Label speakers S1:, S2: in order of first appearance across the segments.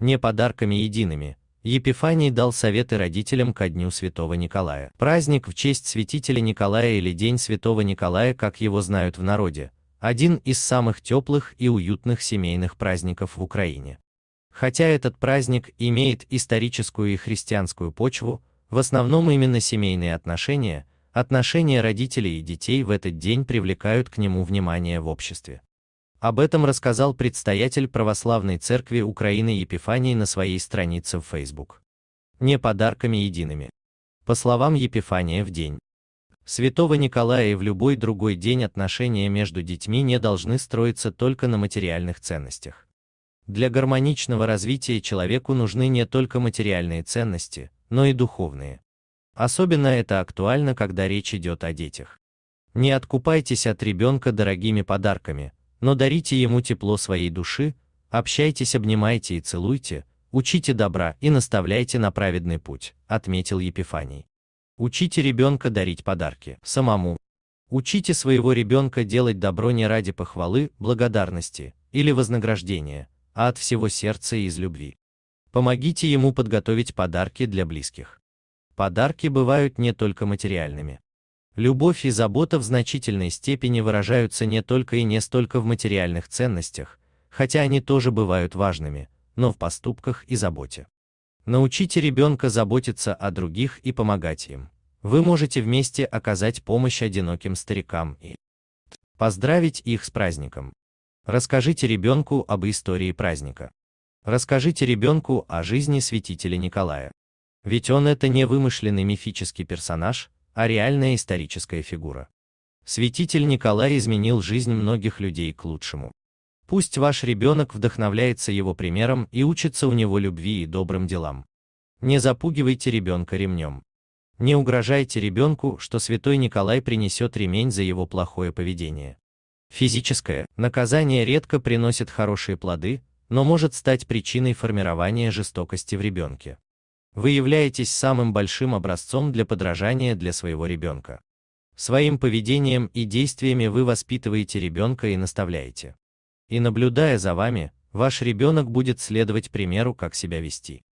S1: не подарками едиными. Епифаний дал советы родителям ко дню Святого Николая. Праздник в честь святителя Николая или День Святого Николая, как его знают в народе, один из самых теплых и уютных семейных праздников в Украине. Хотя этот праздник имеет историческую и христианскую почву, в основном именно семейные отношения, отношения родителей и детей в этот день привлекают к нему внимание в обществе. Об этом рассказал предстоятель Православной Церкви Украины Епифаний на своей странице в Facebook. Не подарками едиными. По словам Епифания в день Святого Николая и в любой другой день отношения между детьми не должны строиться только на материальных ценностях. Для гармоничного развития человеку нужны не только материальные ценности, но и духовные. Особенно это актуально, когда речь идет о детях. Не откупайтесь от ребенка дорогими подарками, но дарите ему тепло своей души, общайтесь, обнимайте и целуйте, учите добра и наставляйте на праведный путь, отметил Епифаний. Учите ребенка дарить подарки самому. Учите своего ребенка делать добро не ради похвалы, благодарности или вознаграждения, а от всего сердца и из любви. Помогите ему подготовить подарки для близких. Подарки бывают не только материальными. Любовь и забота в значительной степени выражаются не только и не столько в материальных ценностях, хотя они тоже бывают важными, но в поступках и заботе. Научите ребенка заботиться о других и помогать им. Вы можете вместе оказать помощь одиноким старикам и поздравить их с праздником. Расскажите ребенку об истории праздника. Расскажите ребенку о жизни святителя Николая. Ведь он это не вымышленный мифический персонаж, а реальная историческая фигура. Святитель Николай изменил жизнь многих людей к лучшему. Пусть ваш ребенок вдохновляется его примером и учится у него любви и добрым делам. Не запугивайте ребенка ремнем. Не угрожайте ребенку, что святой Николай принесет ремень за его плохое поведение. Физическое наказание редко приносит хорошие плоды, но может стать причиной формирования жестокости в ребенке. Вы являетесь самым большим образцом для подражания для своего ребенка. Своим поведением и действиями вы воспитываете ребенка и наставляете. И наблюдая за вами, ваш ребенок будет следовать примеру, как себя вести.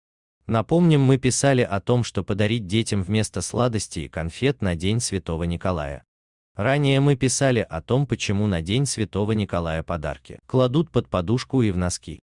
S1: Напомним, мы писали о том, что подарить детям вместо сладостей и конфет на День Святого Николая. Ранее мы писали о том, почему на День Святого Николая подарки кладут под подушку и в носки.